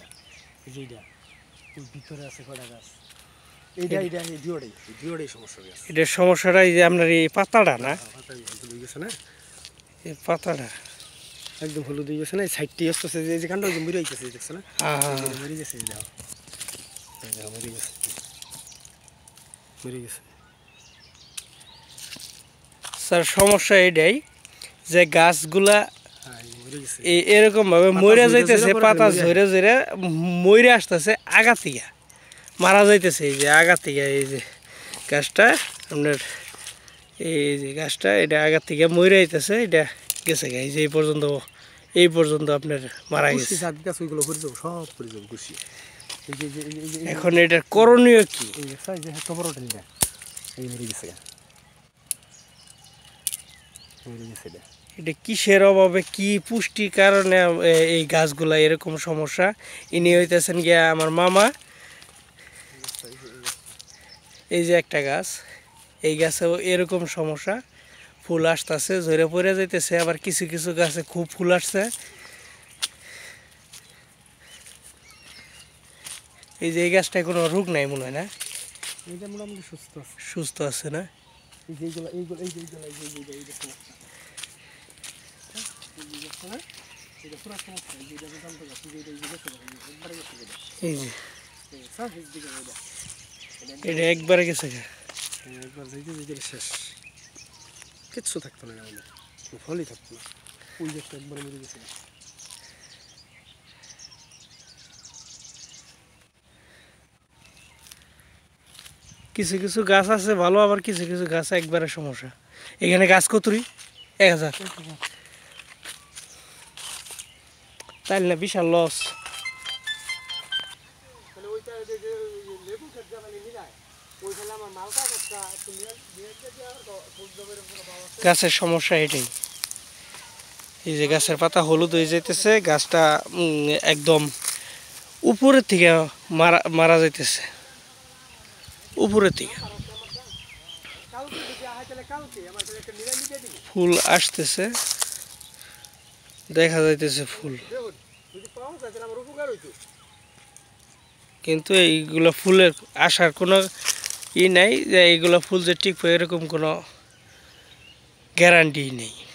না ওই ভিতরে আছে গাছ এইটা এইটা এই সমস্যা এটার সমস্যাটা এই যে আপনার এই পাতাটা হ্যাঁ, না এই পাতাটা একদম হলুদ হয়ে গেছে না এই সাইডটি আসতেছে এই যে কাণ্ড যে মরে গেছে দেখছো না হ্যাঁ, হ্যাঁ, মরে গেছে যাও মরে গেছে মরে গেছে স্যার সমস্যা এটাই যে গাছগুলা এরকম ভাবে মরে যাইতেছে পাতা ঝরে ঝরে মরে আসতেছে আগাতিকা মারা যাইতেছে এই যে আগাতিকা এই যে গাছটা আপনার এই যে গাছটা এটা আগার থেকে মইরা আইতেছে এটা গেছে যে এই পর্যন্ত এই পর্যন্ত আপনার মারা গেছে এখন এটার করণীয় কি এটা কিসের অভাবে কি পুষ্টির কারণে এই গাছগুলা এরকম সমস্যা ইনি হইতেছেন গিয়া আমার মামা এই যে একটা গাছ এই গাছেও এরকম সমস্যা ফুল আসতেছে ঝরে পড়ে যাইতেছে আবার কিছু কিছু গাছে খুব ফুল আসছে এই যে এই গাছটায় কোনো রোগ নাই মনে হয় না সুস্থ আছে না এই যে এইগুলো এইগুলো এই যে এইগুলো এই যে এইগুলো এই যে সমস্যা এই যে পুরো সমস্যা এই গেছে একবারে গেছে এই যে স্যার এই দিকে শেষ কিচ্ছু থাকতো না আমাদের ফলই থাকতো না ওই যে একবার মরে গেছে কিছু কিছু গাছ আছে ভালো আবার কিছু কিছু গাছ একবারে সমস্যা এখানে গাছ কতুরি এক হাজার তাই না বিশাল লস মানে গাছের সমস্যা এটাই এই যে গাছের পাতা হলুদ হয়ে যেতেছে গাছটা একদম উপরের থেকে মারা মারা যেতেছে উপরের দিকে ফুল আসতেছে দেখা যাইতেছে ফুল কিন্তু এইগুলো ফুলের আসার কোনো ই নাই যে এইগুলো ফুল যে ঠিক এরকম কোনো গ্যারান্টি নেই